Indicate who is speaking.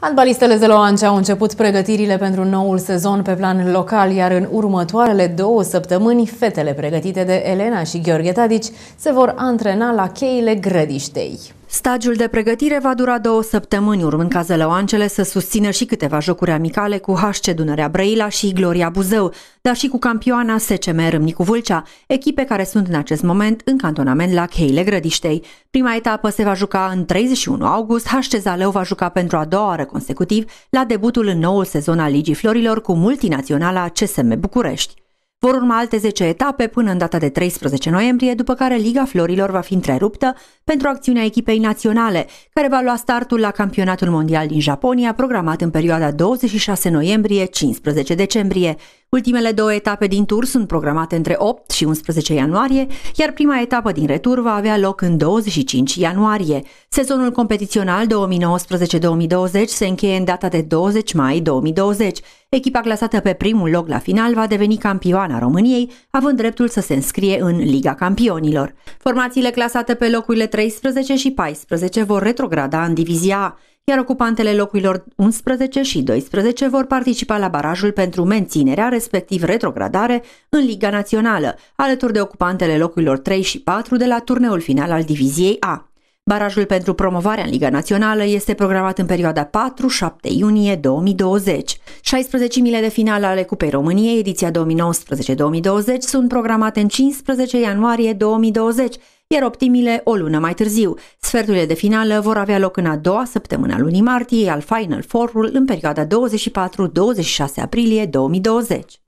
Speaker 1: Handbalistele de la au început pregătirile pentru noul sezon pe plan local, iar în următoarele două săptămâni, fetele pregătite de Elena și Gheorghe Tadici se vor antrena la cheile grădiștei.
Speaker 2: Stagiul de pregătire va dura două săptămâni, urmând ca zălăoancele să susțină și câteva jocuri amicale cu HC Dunărea Brăila și Gloria Buzău, dar și cu campioana SCM Râmnicu Vâlcea, echipe care sunt în acest moment în cantonament la cheile Grădiștei. Prima etapă se va juca în 31 august, HC zaleu va juca pentru a doua oară consecutiv la debutul în noul sezon al Ligii Florilor cu multinaționala CSM București. Vor urma alte 10 etape până în data de 13 noiembrie, după care Liga Florilor va fi întreruptă pentru acțiunea echipei naționale, care va lua startul la campionatul mondial din Japonia, programat în perioada 26 noiembrie-15 decembrie. Ultimele două etape din tur sunt programate între 8 și 11 ianuarie, iar prima etapă din retur va avea loc în 25 ianuarie. Sezonul competițional 2019-2020 se încheie în data de 20 mai 2020, Echipa clasată pe primul loc la final va deveni campioana României, având dreptul să se înscrie în Liga Campionilor. Formațiile clasate pe locurile 13 și 14 vor retrograda în divizia A, iar ocupantele locurilor 11 și 12 vor participa la barajul pentru menținerea, respectiv retrogradare, în Liga Națională, alături de ocupantele locurilor 3 și 4 de la turneul final al diviziei A. Barajul pentru promovarea în Liga Națională este programat în perioada 4-7 iunie 2020. 16-mile de finale ale Cupei României, ediția 2019-2020, sunt programate în 15 ianuarie 2020, iar optimile o lună mai târziu. Sferturile de finală vor avea loc în a doua săptămână a lunii martie, al Final Four-ul în perioada 24-26 aprilie 2020.